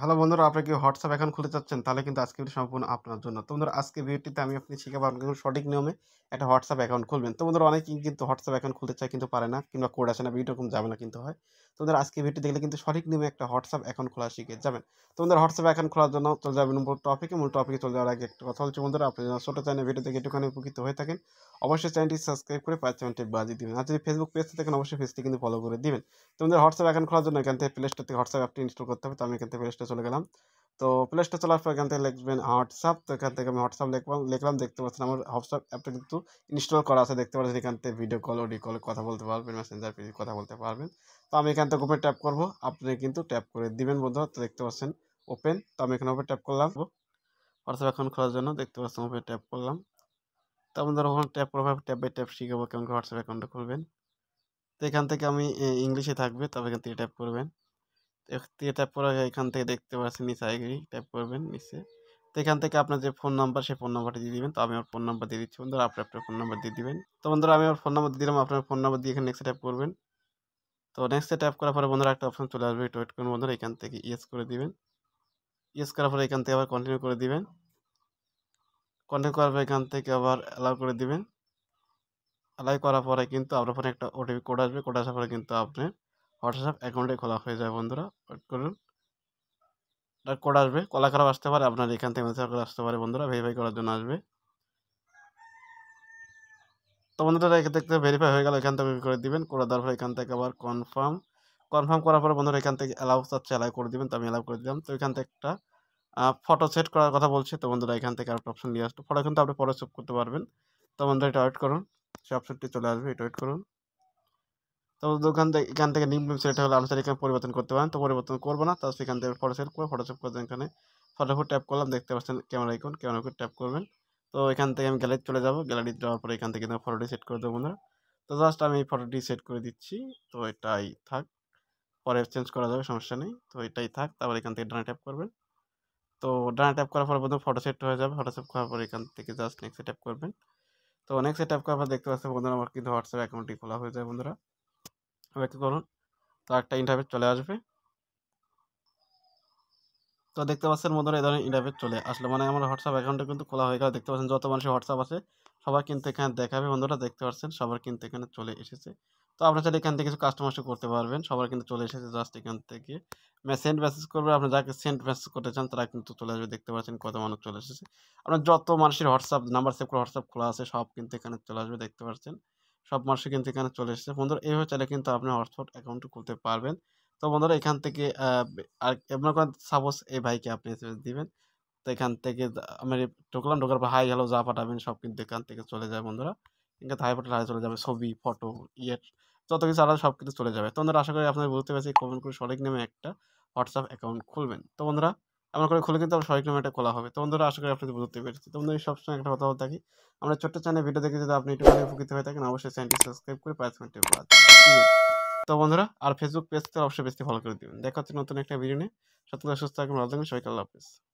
hello বন্ধুরা আপনি কি হোয়াটসঅ্যাপ এখন খুলতে চাচ্ছেন তাহলে কিন্তু আজকে ভিডিও সম্পূর্ণ আপনার জন্য তো বন্ধুরা আজকে ভিডিওটিতে আমি আপনি শেখাবো আপনি সঠিক নিয়মে একটা হোয়াটসঅ্যাপ অ্যাকাউন্ট খুলবেন তো বন্ধুরা অনেকেই কিন্তু হোয়াটসঅ্যাপ অ্যাকাউন্ট খুলতে চায় কিন্তু পারে না কিংবা কোড আসে না ভিডিওরকম যাবে না কিন্তু হয় তো বন্ধুরা আজকে ভিডিওটি দেখলে কিন্তু সঠিক নিয়মে একটা হোয়াটসঅ্যাপ অ্যাকাউন্ট খোলা শিখে যাবেন তো বন্ধুরা হোয়াটসঅ্যাপ অ্যাকাউন্ট খোলার জন্য চলে যাবেন মূল টপিকে মূল টপিকে চলে যাওয়ার আগে একটা কথা হচ্ছে বন্ধুরা আপনি যারা ছোটো চ্যানেল ভিডিও দেখে একটুখানি উপকৃত হয়ে থাকেন অবশ্যই চ্যানেলটি সাবস্ক্রাইব করে পাঁচ চ্যানেলটি বাজিয়ে দিবেন আর যদি ফেসবুক পেজ থাকেন অবশ্যই পেজটি কিন্তু ফলো করে দিবেন তোমাদের হোয়াটসঅ্যাপ অ্যাকাউন্ট খোলার জন্য এখান থেকে প্লে স্টোর থেকে হোয়াটসঅ্যাপ অ্যাপটি ইনস্টল করতে হবে তো আমি এখান থেকে প্লে স্টোর চলে গেলাম তো প্লে স্টোর চলার পর এখান থেকে লিখবেন হোয়াটসঅ্যাপ তো এখান থেকে আমি হোয়াটসঅ্যাপ লিখলাম লিখলাম দেখতে পাচ্ছেন আমার হোয়াটসঅ্যাপ অ্যাপটা কিন্তু ইনস্টল করা আছে দেখতে পাচ্ছেন এখান থেকে ভিডিও কল অডিও কল কথা বলতে পারবেন মেসেঞ্জার পেজে কথা বলতে পারবেন তো আমি এখান থেকে ওপেন ট্যাপ করবো আপনি কিন্তু ট্যাপ করে দিবেন বন্ধুরা তো দেখতে পাচ্ছেন ওপেন তো আমি এখানে ওপেন ট্যাপ করলাম হোয়াটসঅ্যাপ অ্যাকাউন্ট খোলার জন্য দেখতে পাচ্ছেন ওপেন ট্যাপ করলাম তো আমাদের ওখানে ট্যাপ করবো ট্যাপ বাই ট্যাপ শিখবো কেমন হোয়াটসঅ্যাপ অ্যাকাউন্টটা খুলবেন তো এখান থেকে আমি ইংলিশে থাকবে তবে এখান থেকে ট্যাপ করবেন দিয়ে ট্যাপ করা এখান থেকে দেখতে পাচ্ছেন নিচে আইগ্রি ট্যাপ করবেন নিচে তো এখান থেকে আপনার যে ফোন নাম্বার সেই ফোন নাম্বারটা দিয়ে দিবেন তো আমি আমার ফোন নাম্বার দিয়ে দিচ্ছি বন্ধুরা আপনি আপনার ফোন নাম্বার দিয়ে দিবেন তো বন্ধুরা আমি আমার ফোন নাম্বার দিয়ে দিলাম আপনার ফোন নাম্বার দিয়ে এখানে নেক্সট ট্যাপ করবেন তো নেক্সটে ট্যাপ করার পরে বন্ধুরা একটা অপশন চলে আসবে একটু ওয়েট করুন বন্ধুরা এখান থেকে ইয়েস করে দিবেন ইয়েস করার পরে এখান থেকে আবার কন্টিনিউ করে দিবেন কন্টিনিউ করার পরে এখান থেকে আবার অ্যালাউ করে দিবেন অ্যালাই করার পরে কিন্তু আপনার ফোনে একটা ওটিপি কোড আসবে কোড আসার পরে কিন্তু আপনি হোয়াটসঅ্যাপ অ্যাকাউন্টে খোলা হয়ে যায় বন্ধুরা ওয়েট করুন একটা কোড আসবে কলা খারাপ আসতে পারে আপনার এখান থেকে মেসেজ করে আসতে পারে বন্ধুরা ভেরিফাই করার জন্য আসবে তো বন্ধুরা এখান থেকে ভেরিফাই হয়ে গেল এখান থেকে করে দিবেন করে দেওয়ার পরে এখান থেকে আবার কনফার্ম কনফার্ম করার পরে বন্ধুরা এখান থেকে অ্যালাউ চাচ্ছে অ্যালাই করে দিবেন তো আমি অ্যালাউ করে দিলাম তো এখান থেকে একটা ফটো সেট করার কথা বলছে তো বন্ধুরা এখান থেকে আরেকটা অপশন নিয়ে আসতো ফটো কিন্তু আপনি পরে সেভ করতে পারবেন তো বন্ধুরা এটা অ্যাড করুন সাতষট্টি চলে আসবে এটা ওয়েট করুন তারপর দোকান থেকে এখান থেকে নিম্ন সেটা হলে আনসার এখানে পরিবর্তন করতে পারেন তো পরিবর্তন করবো না তারপর সেখান থেকে ফটোশপ করে ফটোশপ করে এখানে ফটোফট ট্যাপ করলাম দেখতে পাচ্ছেন ক্যামেরা এখন ক্যামেরা আইকন ট্যাপ করবেন তো এখান থেকে আমি গ্যালারি চলে যাব গ্যালারি যাওয়ার পরে এখান থেকে ফটোটি সেট করে দেবো না তো জাস্ট আমি ফটোটি সেট করে দিচ্ছি তো এটাই থাক পরে চেঞ্জ করা যাবে সমস্যা নেই তো এটাই থাক তারপর এখান থেকে ডানে ট্যাপ করবেন তো ডানে ট্যাপ করার পর প্রথম ফটো সেট হয়ে যাবে ফটো করার পর এখান থেকে জাস্ট নেক্সট ট্যাপ করবেন তো অনেক সেট আপকে করে দেখতে পাচ্ছেন বন্ধুরা আমার কিন্তু হোয়াটসঅ্যাপ অ্যাকাউন্টটি খোলা হয়ে যায় বন্ধুরা কী করুন তো একটা ইন্টারভেট চলে আসবে তো দেখতে পাচ্ছেন বন্ধুরা এই ধরনের ইন্টারভেট চলে আসলে মানে আমার হোয়াটসঅ্যাপ অ্যাকাউন্টটা কিন্তু খোলা হয়ে গেল দেখতে পাচ্ছেন যত মানুষের হোয়াটসঅ্যাপ আছে সবার কিন্তু এখানে দেখাবে বন্ধুরা দেখতে পাচ্ছেন সবার কিন্তু এখানে চলে এসেছে তো আপনার চাইলে এখান থেকে কিছু কাস্টমাইজ করতে পারবেন সবার কিন্তু চলে এসেছে জাস্ট এখান থেকে সেন্ড মানে মেসেজ করবে আপনি যাকে সেন্ড মেসেজ করতে চান তারা কিন্তু চলে আসবে দেখতে পাচ্ছেন কত মানুষ চলে এসেছে আপনার যত মানুষের হোয়াটসঅ্যাপ নাম্বার সেভ করে হোয়াটসঅ্যাপ খোলা আছে সব কিন্তু এখানে চলে আসবে দেখতে পাচ্ছেন সব মানুষের কিন্তু এখানে চলে এসেছে বন্ধুরা এইভাবে চাইলে কিন্তু আপনি হোয়াটসঅ্যাপ অ্যাকাউন্ট খুলতে পারবেন তো বন্ধুরা এখান থেকে আর মনে সাপোজ এই ভাইকে আপনি দিবেন তো এখান থেকে আমি ঢুকলাম ঢোকার পর হাই হ্যালো যা পাঠাবেন সব কিন্তু এখান থেকে চলে যায় বন্ধুরা এখান হাই পাঠালে হাই চলে যাবে ছবি ফটো ইয়ে যত কিছু আলাদা সব কিছু চলে যাবে তো বন্ধুরা আশা করি আপনারা বুঝতে পারছি কমেন্ট করে সঠিক নামে একটা হোয়াটসঅ্যাপ অ্যাকাউন্ট খুলবেন তো বন্ধুরা এমন করে খুলে কিন্তু আমার সঠিক নামে একটা খোলা হবে তো বন্ধুরা আশা করি আপনাদের বুঝতে পেরেছি তো বন্ধুরা সবসময় একটা কথা বলতে থাকি আমরা ছোট্ট চ্যানেল ভিডিও দেখে যদি আপনি একটু উপকৃত হয়ে থাকেন অবশ্যই চ্যানেলটি সাবস্ক্রাইব করে পাঁচ তো বন্ধুরা আর ফেসবুক পেজ তো অবশ্যই বেশি ফলো করে দেবেন দেখা হচ্ছে নতুন একটা ভিডিও নিয়ে সত্যি সুস্থ থাকবেন ভালো থাকবেন সবাইকে আল্লাহ হাফিজ